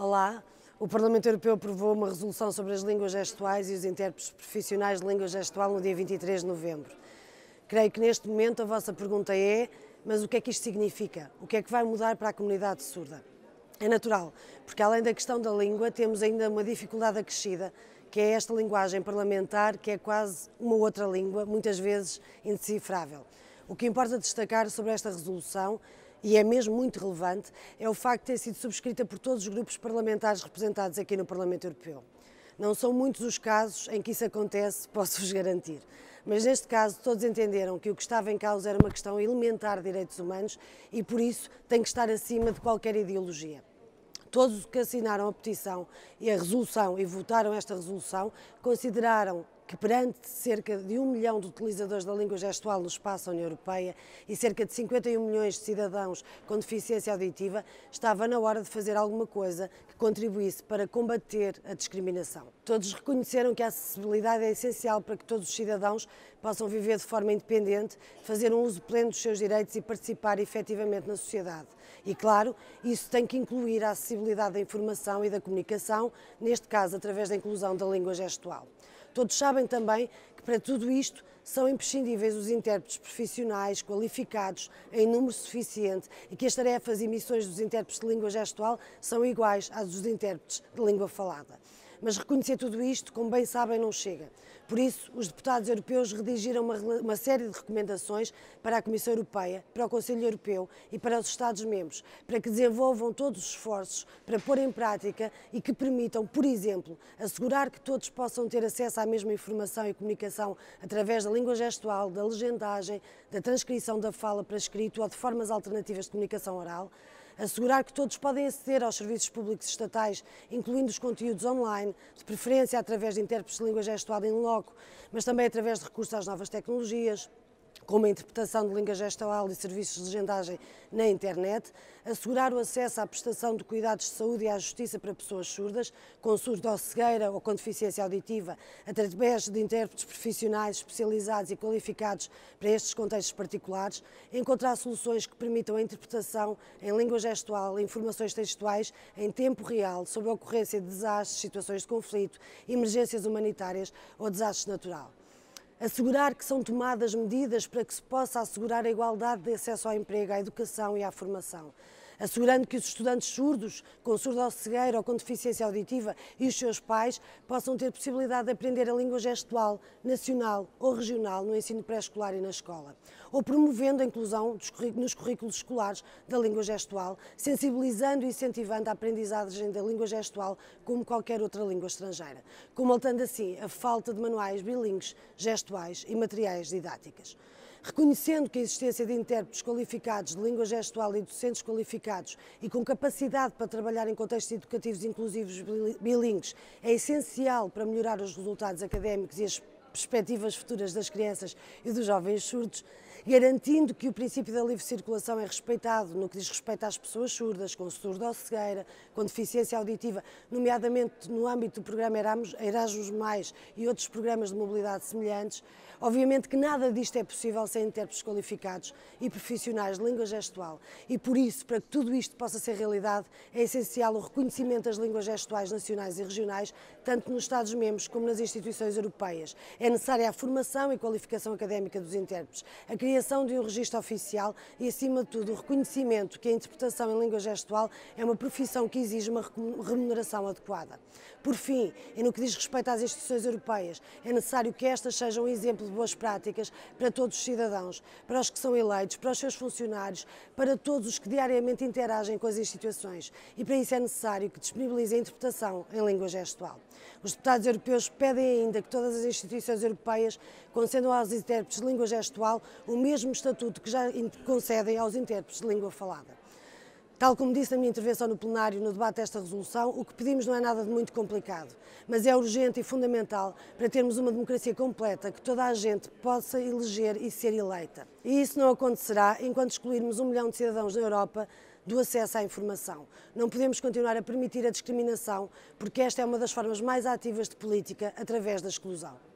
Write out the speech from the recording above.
Olá. O Parlamento Europeu aprovou uma resolução sobre as línguas gestuais e os intérpretes profissionais de língua gestual no dia 23 de novembro. Creio que neste momento a vossa pergunta é: mas o que é que isto significa? O que é que vai mudar para a comunidade surda? É natural, porque além da questão da língua, temos ainda uma dificuldade acrescida, que é esta linguagem parlamentar, que é quase uma outra língua, muitas vezes indecifrável. O que importa destacar sobre esta resolução e é mesmo muito relevante, é o facto de ter sido subscrita por todos os grupos parlamentares representados aqui no Parlamento Europeu. Não são muitos os casos em que isso acontece, posso-vos garantir. Mas neste caso, todos entenderam que o que estava em causa era uma questão elementar de direitos humanos e, por isso, tem que estar acima de qualquer ideologia. Todos os que assinaram a petição e a resolução e votaram esta resolução consideraram que perante cerca de um milhão de utilizadores da língua gestual no espaço União Europeia e cerca de 51 milhões de cidadãos com deficiência auditiva, estava na hora de fazer alguma coisa que contribuísse para combater a discriminação. Todos reconheceram que a acessibilidade é essencial para que todos os cidadãos possam viver de forma independente, fazer um uso pleno dos seus direitos e participar efetivamente na sociedade. E claro, isso tem que incluir a acessibilidade da informação e da comunicação, neste caso através da inclusão da língua gestual. Todos sabem também que para tudo isto são imprescindíveis os intérpretes profissionais, qualificados, em número suficiente e que as tarefas e missões dos intérpretes de língua gestual são iguais às dos intérpretes de língua falada. Mas reconhecer tudo isto, como bem sabem, não chega. Por isso, os deputados europeus redigiram uma, uma série de recomendações para a Comissão Europeia, para o Conselho Europeu e para os Estados-membros, para que desenvolvam todos os esforços para pôr em prática e que permitam, por exemplo, assegurar que todos possam ter acesso à mesma informação e comunicação através da língua gestual, da legendagem, da transcrição da fala para escrito ou de formas alternativas de comunicação oral, assegurar que todos podem aceder aos serviços públicos estatais, incluindo os conteúdos online, de preferência através de intérpretes de língua gestual em loco, mas também através de recursos às novas tecnologias, como a interpretação de língua gestual e serviços de legendagem na internet, assegurar o acesso à prestação de cuidados de saúde e à justiça para pessoas surdas, com surdo ou cegueira ou com deficiência auditiva, através de intérpretes profissionais especializados e qualificados para estes contextos particulares, encontrar soluções que permitam a interpretação em língua gestual, informações textuais em tempo real sobre a ocorrência de desastres, situações de conflito, emergências humanitárias ou desastres naturais assegurar que são tomadas medidas para que se possa assegurar a igualdade de acesso ao emprego, à educação e à formação assegurando que os estudantes surdos, com surdo ou cegueira ou com deficiência auditiva e os seus pais possam ter possibilidade de aprender a língua gestual, nacional ou regional no ensino pré-escolar e na escola, ou promovendo a inclusão nos currículos escolares da língua gestual, sensibilizando e incentivando a aprendizagem da língua gestual como qualquer outra língua estrangeira, comatando assim a falta de manuais bilíngues, gestuais e materiais didáticas reconhecendo que a existência de intérpretes qualificados de língua gestual e docentes qualificados e com capacidade para trabalhar em contextos educativos inclusivos bilíngues é essencial para melhorar os resultados académicos e as perspectivas futuras das crianças e dos jovens surdos, garantindo que o princípio da livre circulação é respeitado no que diz respeito às pessoas surdas, com surdo ou cegueira, com deficiência auditiva, nomeadamente no âmbito do programa Erasmus Mais e outros programas de mobilidade semelhantes. Obviamente que nada disto é possível sem intérpretes qualificados e profissionais de língua gestual. E por isso, para que tudo isto possa ser realidade, é essencial o reconhecimento das línguas gestuais nacionais e regionais, tanto nos Estados-membros como nas instituições europeias. É necessária a formação e qualificação académica dos intérpretes, a criação de um registro oficial e, acima de tudo, o reconhecimento que a interpretação em língua gestual é uma profissão que exige uma remuneração adequada. Por fim, e no que diz respeito às instituições europeias, é necessário que estas sejam um exemplo de boas práticas para todos os cidadãos, para os que são eleitos, para os seus funcionários, para todos os que diariamente interagem com as instituições. E para isso é necessário que disponibilize a interpretação em língua gestual. Os deputados europeus pedem ainda que todas as instituições instituições europeias concedam aos intérpretes de língua gestual o mesmo estatuto que já concedem aos intérpretes de língua falada. Tal como disse na minha intervenção no plenário no debate desta resolução, o que pedimos não é nada de muito complicado, mas é urgente e fundamental para termos uma democracia completa que toda a gente possa eleger e ser eleita. E isso não acontecerá enquanto excluirmos um milhão de cidadãos da Europa do acesso à informação. Não podemos continuar a permitir a discriminação, porque esta é uma das formas mais ativas de política através da exclusão.